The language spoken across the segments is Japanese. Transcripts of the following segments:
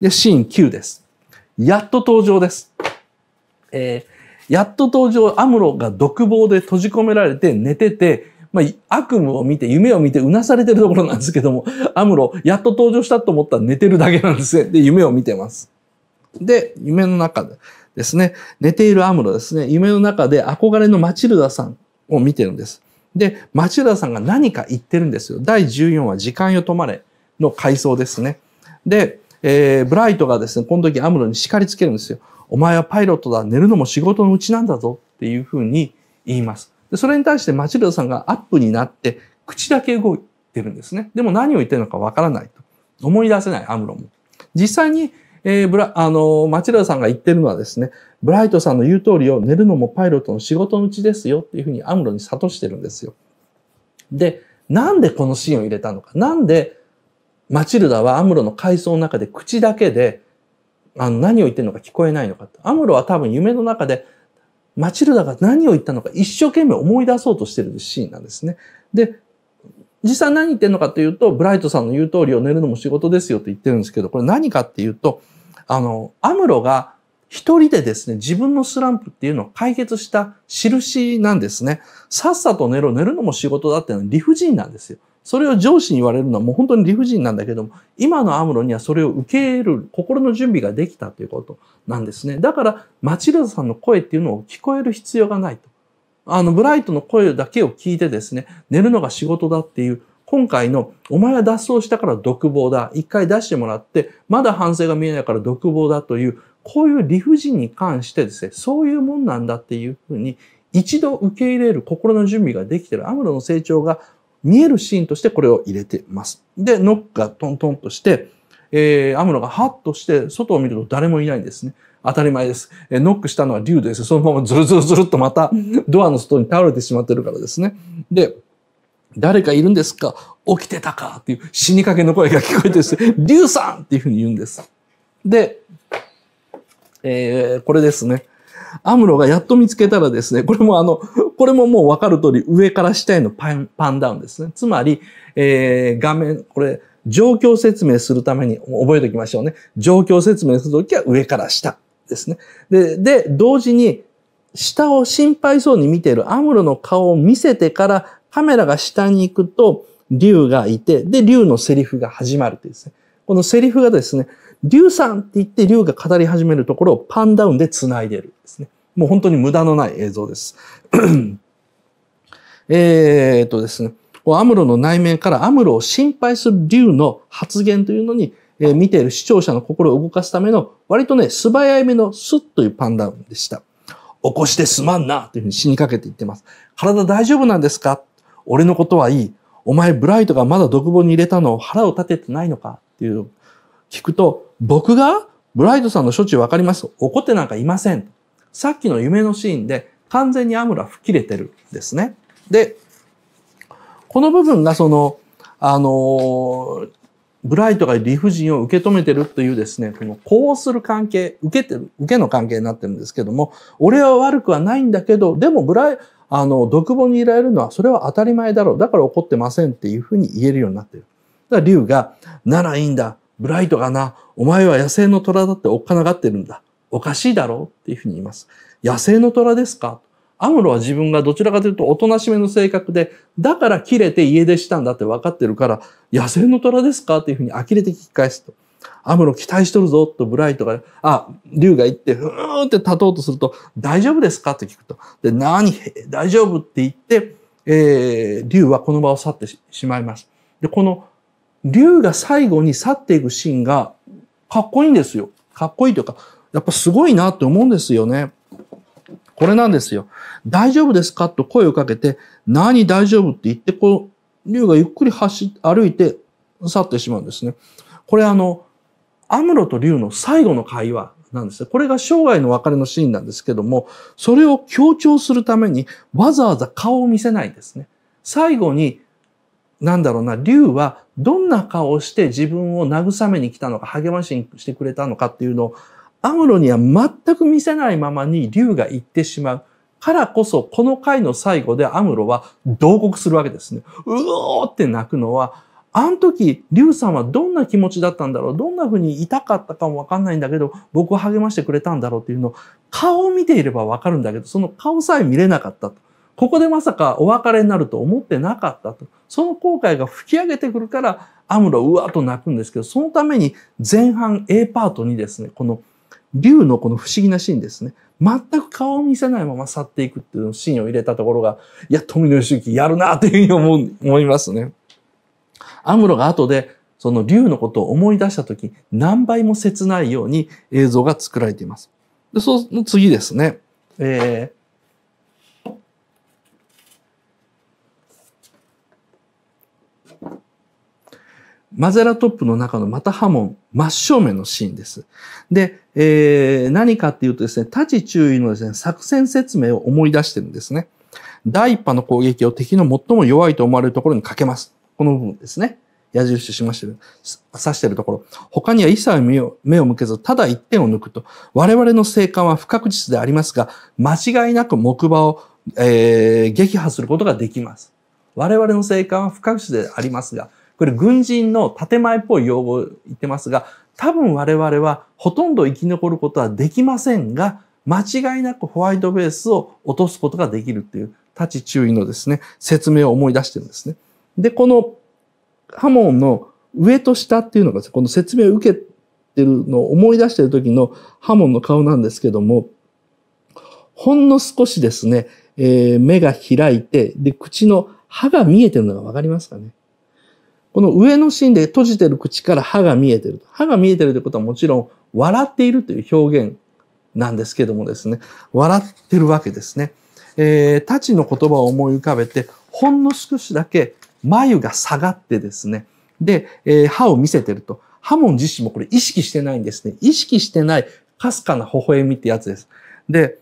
で、シーン9です。やっと登場です。えー、やっと登場、アムロが独房で閉じ込められて寝てて、まあ、悪夢を見て、夢を見て、うなされてるところなんですけども、アムロ、やっと登場したと思ったら寝てるだけなんですね。で、夢を見てます。で、夢の中でですね、寝ているアムロですね、夢の中で憧れのマチルダさんを見てるんです。で、マチルダさんが何か言ってるんですよ。第14話、時間よ止まれの回想ですね。で、えー、ブライトがですね、この時アムロに叱りつけるんですよ。お前はパイロットだ、寝るのも仕事のうちなんだぞっていうふうに言います。でそれに対してマチルドさんがアップになって、口だけ動いてるんですね。でも何を言ってるのかわからないと。思い出せない、アムロも。実際に、えー、ブラ、あの、マチルドさんが言ってるのはですね、ブライトさんの言う通りを寝るのもパイロットの仕事のうちですよっていうふうにアムロに諭してるんですよ。で、なんでこのシーンを入れたのか。なんでマチルダはアムロの回想の中で口だけで、あの、何を言ってるのか聞こえないのか。アムロは多分夢の中で、マチルダが何を言ったのか一生懸命思い出そうとしてるシーンなんですね。で、実際何言ってるのかというと、ブライトさんの言う通りを寝るのも仕事ですよと言ってるんですけど、これ何かっていうと、あの、アムロが一人でですね、自分のスランプっていうのを解決した印なんですね。さっさと寝ろ、寝るのも仕事だっていうのは理不尽なんですよ。それを上司に言われるのはもう本当に理不尽なんだけども、今のアムロにはそれを受け入れる心の準備ができたということなんですね。だから、マチルダさんの声っていうのを聞こえる必要がないと。あの、ブライトの声だけを聞いてですね、寝るのが仕事だっていう、今回の、お前は脱走したから独房だ。一回出してもらって、まだ反省が見えないから独房だという、こういう理不尽に関してですね、そういうもんなんだっていうふうに、一度受け入れる心の準備ができてる。アムロの成長が見えるシーンとしてこれを入れてます。で、ノックがトントンとして、えー、アムロがハッとして外を見ると誰もいないんですね。当たり前です。えー、ノックしたのは竜です。そのままズルズルズルっとまたドアの外に倒れてしまってるからですね。で、誰かいるんですか起きてたかっていう死にかけの声が聞こえてですね、竜さんっていうふうに言うんです。で、えー、これですね。アムロがやっと見つけたらですね、これもあの、これももうわかる通り上から下へのパン、パンダウンですね。つまり、えー、画面、これ、状況説明するために覚えておきましょうね。状況説明するときは上から下ですね。で、で、同時に、下を心配そうに見ているアムロの顔を見せてからカメラが下に行くと、竜がいて、で、竜のセリフが始まるというですね。このセリフがですね、竜さんって言って竜が語り始めるところをパンダウンで繋いでるんですね。もう本当に無駄のない映像です。えっとですね、アムロの内面からアムロを心配する竜の発言というのに、えー、見ている視聴者の心を動かすための割とね、素早い目のスッというパンダウンでした。起こしてすまんなというふうに死にかけて言ってます。体大丈夫なんですか俺のことはいい。お前ブライトがまだ独房に入れたのを腹を立ててないのかっていう聞くと、僕がブライトさんの処置わかります怒ってなんかいません。さっきの夢のシーンで完全にアムラ吹っ切れてるんですね。で、この部分がその、あの、ブライトが理不尽を受け止めてるというですね、このこうする関係、受けてる、受けの関係になってるんですけども、俺は悪くはないんだけど、でもブライ、あの、独房にいられるのはそれは当たり前だろう。だから怒ってませんっていうふうに言えるようになってる。だから竜が、ならいいんだ。ブライトがな、お前は野生の虎だっておっかながってるんだ。おかしいだろうっていうふうに言います。野生の虎ですかアムロは自分がどちらかというとおとなしめの性格で、だから切れて家出したんだって分かってるから、野生の虎ですかっていうふうに呆れて聞き返すと。アムロ期待しとるぞとブライトが、あ、竜が言って、ふーって立とうとすると、大丈夫ですかって聞くと。で、なに、大丈夫って言って、えー、竜はこの場を去ってしまいます。で、この竜が最後に去っていくシーンがかっこいいんですよ。かっこいいというか、やっぱすごいなって思うんですよね。これなんですよ。大丈夫ですかと声をかけて、何大丈夫って言って、こう、竜がゆっくり走、歩いて去ってしまうんですね。これあの、アムロと竜の最後の会話なんですこれが生涯の別れのシーンなんですけども、それを強調するためにわざわざ顔を見せないんですね。最後になんだろうな、竜はどんな顔をして自分を慰めに来たのか、励ましにしてくれたのかっていうのを、アムロには全く見せないままに竜が言ってしまう。からこそ、この回の最後でアムロは同国するわけですね。うおーって泣くのは、あの時、竜さんはどんな気持ちだったんだろうどんな風に痛かったかもわかんないんだけど、僕を励ましてくれたんだろうっていうのを、顔を見ていればわかるんだけど、その顔さえ見れなかった。ここでまさかお別れになると思ってなかったと。その後悔が吹き上げてくるから、アムロうわーと泣くんですけど、そのために前半 A パートにですね、この竜のこの不思議なシーンですね。全く顔を見せないまま去っていくっていうシーンを入れたところが、いや、富野義行やるなーというふうに思う、思いますね。アムロが後で、その竜のことを思い出した時、何倍も切ないように映像が作られています。で、その次ですね。えー、マゼラトップの中のまた波紋、真正面のシーンです。で、えー、何かっていうとですね、立ち注意のですね、作戦説明を思い出してるんですね。第一波の攻撃を敵の最も弱いと思われるところにかけます。この部分ですね。矢印しましてる、刺してるところ。他には一切目を目を向けず、ただ一点を抜くと。我々の生還は不確実でありますが、間違いなく木馬を、えー、撃破することができます。我々の生還は不確実でありますが、これ軍人の建前っぽい用語を言ってますが、多分我々はほとんど生き残ることはできませんが、間違いなくホワイトベースを落とすことができるっていう、立ち注意のですね、説明を思い出してるんですね。で、このハモンの上と下っていうのが、この説明を受けてるのを思い出してる時のハモンの顔なんですけども、ほんの少しですね、えー、目が開いて、で、口の歯が見えてるのがわかりますかね。この上のシーンで閉じてる口から歯が見えてる。歯が見えてるということはもちろん笑っているという表現なんですけどもですね、笑ってるわけですね。えー、たちの言葉を思い浮かべて、ほんの少しだけ眉が下がってですね、で、えー、歯を見せてると。ハモン自身もこれ意識してないんですね。意識してないかすかな微笑みってやつです。で、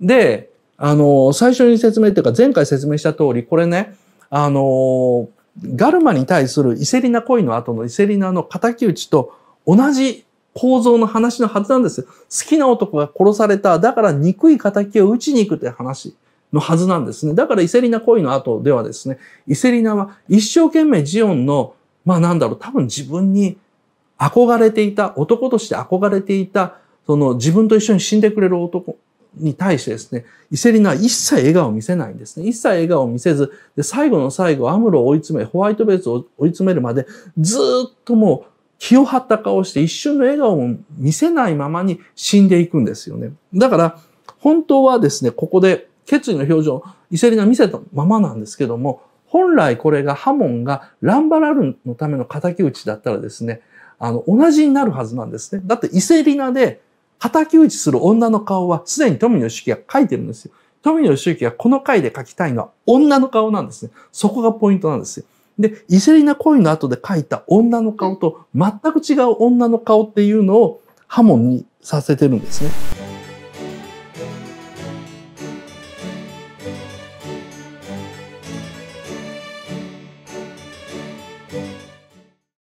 で、あの、最初に説明っていうか前回説明した通り、これね、あの、ガルマに対するイセリナ恋の後のイセリナの敵討ちと同じ構造の話のはずなんですよ。好きな男が殺された、だから憎い敵を討ちに行くって話のはずなんですね。だからイセリナ恋の後ではですね、イセリナは一生懸命ジオンの、まあなんだろう、多分自分に憧れていた、男として憧れていた、その自分と一緒に死んでくれる男に対してですね、イセリナは一切笑顔を見せないんですね。一切笑顔を見せず、で最後の最後、アムロを追い詰め、ホワイトベースを追い詰めるまで、ずっともう気を張った顔して一瞬の笑顔を見せないままに死んでいくんですよね。だから、本当はですね、ここで決意の表情、イセリナ見せたままなんですけども、本来これがハモンがランバラルのための仇討ちだったらですね、あの、同じになるはずなんですね。だってイセリナで敵討ちする女の顔はすでに富野由紀が書いてるんですよ。富野由紀がこの回で書きたいのは女の顔なんですね。そこがポイントなんですよ。で、イセリナ恋の後で書いた女の顔と全く違う女の顔っていうのを波紋にさせてるんですね。